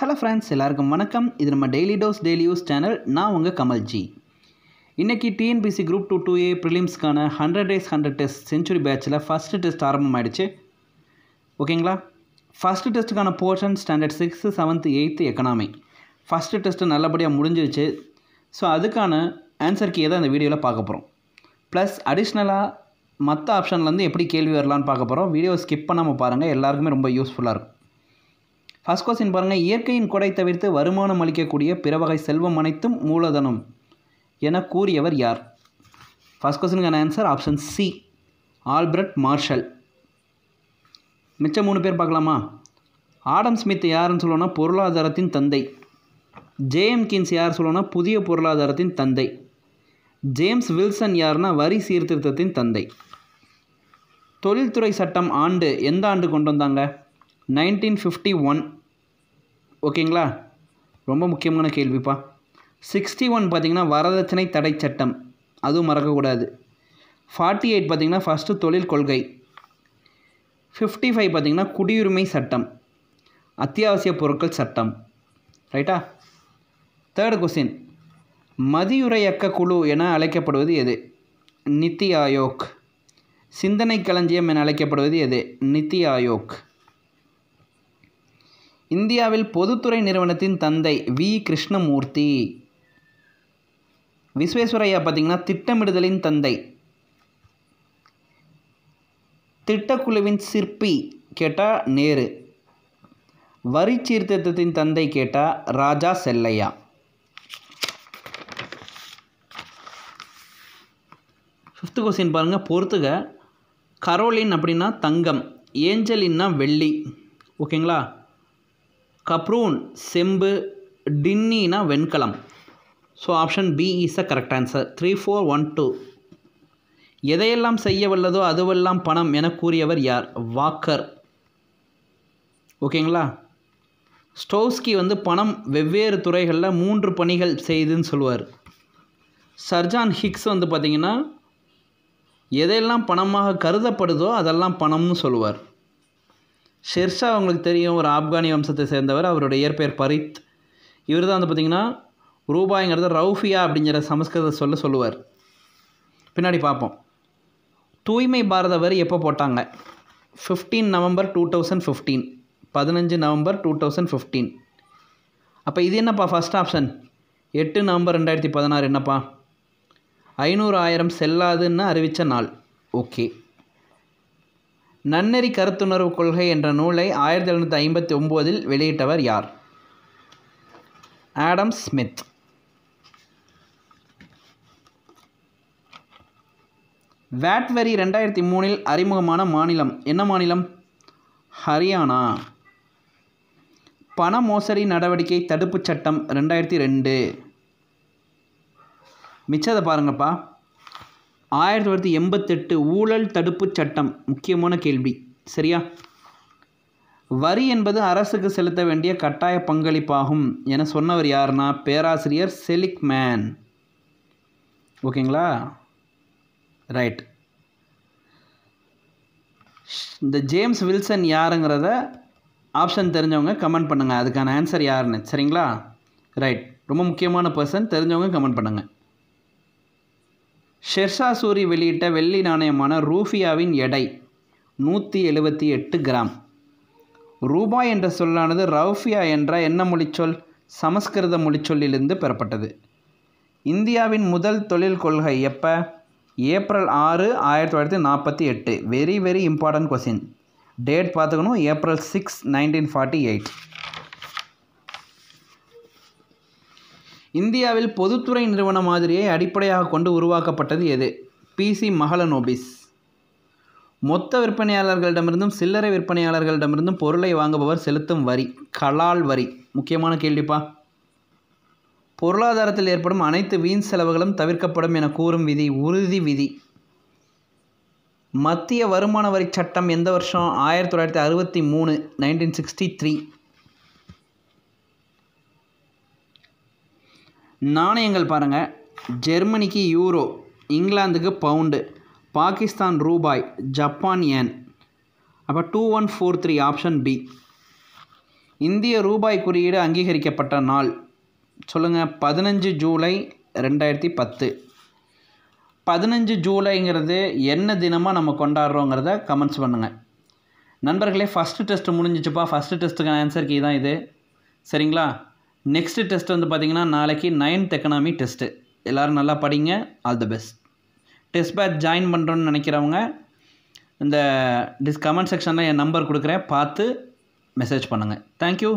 hello friends எல்லாருக்கும் வணக்கம் இது நம்ம daily dose daily use channel நான் உங்கள் கமல்ஜி இன்றைக்கி TNPSC group two two A ப்ரிலிம்ஸ்க்கான hundred days hundred test century பேட்சில் ஃபஸ்ட்டு டெஸ்ட் ஆரம்பமாயிடுச்சு ஓகேங்களா ஃபஸ்ட்டு டெஸ்ட்டுக்கான portion standard sixth seventh eighth economy first test நல்லபடியாக முடிஞ்சிருச்சு ஸோ அதுக்கான ஆன்சர் கீ தான் இந்த வீடியோவில் பார்க்க போகிறோம் ப்ளஸ் அடிஷ்னலாக மற்ற ஆப்ஷன்லேருந்து எப்படி கேள்வி வரலான்னு பார்க்க போகிறோம் வீடியோ ஸ்கிப் பண்ணாமல் பாருங்கள் எல்லாருக்குமே ரொம்ப யூஸ்ஃபுல்லாக இருக்கும் ஹஸ்கோசின் பாருங்கள் இயற்கையின் கொடை தவிர்த்து வருமானம் அளிக்கக்கூடிய பிற வகை செல்வம் அனைத்தும் மூலதனம் என கூறியவர் யார் ஃபஸ்ட் கொஸ்டினுக்கான answer option C Albert Marshall மிச்சம் மூணு பேர் பார்க்கலாமா ஆடம் ஸ்மித் யாருன்னு சொல்லுவோன்னா பொருளாதாரத்தின் தந்தை ஜேஎம் கின்ஸ் யார் சொல்லணும்னா புதிய பொருளாதாரத்தின் தந்தை ஜேம்ஸ் வில்சன் யாருன்னா வரி சீர்திருத்தத்தின் தந்தை தொழில்துறை சட்டம் ஆண்டு எந்த ஆண்டு கொண்டு வந்தாங்க நைன்டீன் ஃபிஃப்டி ஒன் ஓகேங்களா ரொம்ப முக்கியமான கேள்விப்பா சிக்ஸ்டி ஒன் பார்த்திங்கன்னா வரதட்சணை தடை சட்டம் அதுவும் மறக்கக்கூடாது ஃபார்ட்டி எயிட் பார்த்திங்கன்னா ஃபஸ்ட்டு தொழில் கொள்கை ஃபிஃப்டி ஃபைவ் பார்த்திங்கன்னா குடியுரிமை சட்டம் அத்தியாவசிய பொருட்கள் சட்டம் ரைட்டா தேர்ட் கொஸ்டின் மதியுரையக்க குழு என அழைக்கப்படுவது எது நித்தி ஆயோக் சிந்தனை களஞ்சியம் என அழைக்கப்படுவது எது நித்தி ஆயோக் இந்தியாவில் பொதுத்துறை நிறுவனத்தின் தந்தை வி கிருஷ்ணமூர்த்தி விஸ்வேஸ்வரையா பார்த்திங்கன்னா திட்டமிடுதலின் தந்தை திட்டக்குழுவின் சிற்பி கேட்டால் நேரு வரி சீர்திருத்தத்தின் தந்தை கேட்டால் ராஜா செல்லையா ஃபிஃப்த்து கொஸ்டின் பாருங்கள் பொறுத்துக கரோலின் அப்படின்னா தங்கம் ஏஞ்சலின்னா வெள்ளி ஓகேங்களா கப்ரூன் செம்பு டின்னினா வெண்கலம் so option B is a correct answer three four one two எதையெல்லாம் செய்ய வல்லதோ அதுவெல்லாம் பணம் என கூறியவர் யார் வாக்கர் ஓகேங்களா ஸ்டோஸ்கி வந்து பணம் வெவ்வேறு துறைகளில் மூன்று பணிகள் செய்துன்னு சொல்லுவார் சர்ஜான் ஹிக்ஸ் வந்து பார்த்திங்கன்னா எதையெல்லாம் பணமாக கருதப்படுதோ அதெல்லாம் பணம்னு சொல்லுவார் ஷெர்ஷா அவங்களுக்கு தெரியும் ஒரு ஆப்கானி வம்சத்தை சேர்ந்தவர் அவருடைய இயற்பெயர் பரித் இவர் தான் வந்து பார்த்திங்கன்னா ரூபாய்ங்கிறத ரவுஃபியா அப்படிங்கிற சமஸ்கிருத சொல்ல சொல்லுவார் பின்னாடி பார்ப்போம் தூய்மை பாரத வரி எப்போ போட்டாங்க fifteen November two thousand fifteen பதினஞ்சு நவம்பர் டூ தௌசண்ட் ஃபிஃப்டீன் அப்போ இது என்னப்பா ஃபஸ்ட் ஆப்ஷன் எட்டு நவம்பர் ரெண்டாயிரத்தி பதினாறு என்னப்பா ஐநூறு ஆயிரம் செல்லாதுன்னு அறிவித்த நாள் ஓகே நன்னெறி கருத்துணர்வு கொள்கை என்ற நூலை ஆயிரத்தி எழுநூற்றி ஐம்பத்தி ஒம்போதில் வெளியிட்டவர் யார் ஆடம் ஸ்மித் வேட் வரி ரெண்டாயிரத்தி மூணில் அறிமுகமான மாநிலம் என்ன மாநிலம் ஹரியானா பண மோசடி நடவடிக்கை தடுப்புச் சட்டம் ரெண்டாயிரத்தி ரெண்டு மிச்சதை பாருங்கப்பா ஆயிரத்தி தொள்ளாயிரத்தி எண்பத்தெட்டு ஊழல் தடுப்புச் சட்டம் முக்கியமான கேள்வி சரியா வரி என்பது அரசுக்கு செலுத்த வேண்டிய கட்டாய பங்களிப்பாகும் என சொன்னவர் யாருன்னா பேராசிரியர் செலிக் மேன் ஓகேங்களா ரைட் இந்த ஜேம்ஸ் வில்சன் யாருங்கிறத ஆப்ஷன் தெரிஞ்சவங்க கமெண்ட் பண்ணுங்கள் அதுக்கான ஆன்சர் யாருன்னு சரிங்களா ரைட் ரொம்ப முக்கியமான பர்சன் தெரிஞ்சவங்க கமெண்ட் பண்ணுங்கள் ஷெர்ஷா சூரி வெளியிட்ட வெள்ளி நாணயமான ரூஃபியாவின் எடை நூற்றி எழுபத்தி எட்டு கிராம் ரூபாய் என்ற சொல்லானது ரவுஃபியா என்ற என்ன மொழிச்சொல் சமஸ்கிருத மொழிச்சொல்லிலிருந்து பெறப்பட்டது இந்தியாவின் முதல் தொழில் கொள்கை எப்போ ஏப்ரல் ஆறு ஆயிரத்தி தொள்ளாயிரத்தி நாற்பத்தி எட்டு very very important question date பார்த்துக்கணும் April six nineteen forty eight இந்தியாவில் பொதுத்துறை நிறுவன மாதிரியை அடிப்படையாக கொண்டு உருவாக்கப்பட்டது எது பிசி மகளநோபிஸ் மொத்த விற்பனையாளர்களிடமிருந்தும் சில்லறை விற்பனையாளர்களிடமிருந்தும் பொருளை வாங்குபவர் செலுத்தும் வரி கலால் வரி முக்கியமான கேள்விப்பா பொருளாதாரத்தில் ஏற்படும் அனைத்து வீண் செலவுகளும் தவிர்க்கப்படும் என கூறும் விதி உறுதி விதி மத்திய வருமான வரி சட்டம் எந்த வருஷம் ஆயிரத்தி தொள்ளாயிரத்தி அறுபத்தி மூணு நைன்டீன் சிக்ஸ்டி த்ரீ நாணயங்கள் பாருங்கள் ஜெர்மனிக்கு யூரோ இங்கிலாந்துக்கு பவுண்டு பாகிஸ்தான் ரூபாய் ஜப்பான் ஏன் அப்போ two one four three option B இந்திய ரூபாய் குறியீடு அங்கீகரிக்கப்பட்ட நாள் சொல்லுங்கள் பதினஞ்சு ஜூலை ரெண்டாயிரத்தி பத்து பதினஞ்சு ஜூலைங்கிறது என்ன தினமாக நம்ம கொண்டாடுறோங்கிறத கமெண்ட்ஸ் பண்ணுங்கள் நண்பர்களே ஃபஸ்ட்டு டெஸ்ட்டு முடிஞ்சிச்சுப்பா ஃபஸ்ட்டு டெஸ்ட்டுக்கான ஆன்சர் கீ தான் இது சரிங்களா நெக்ஸ்ட்டு டெஸ்ட் வந்து பார்த்தீங்கன்னா நாளைக்கு நைன்த் எக்கனாமி டெஸ்ட்டு எல்லோரும் நல்லா படிங்க all the best test batch join பண்ணுறோன்னு நினைக்கிறவங்க இந்த டிஸ் கமெண்ட் செக்ஷனில் என் நம்பர் கொடுக்குறேன் பார்த்து மெசேஜ் பண்ணுங்கள் தேங்க்யூ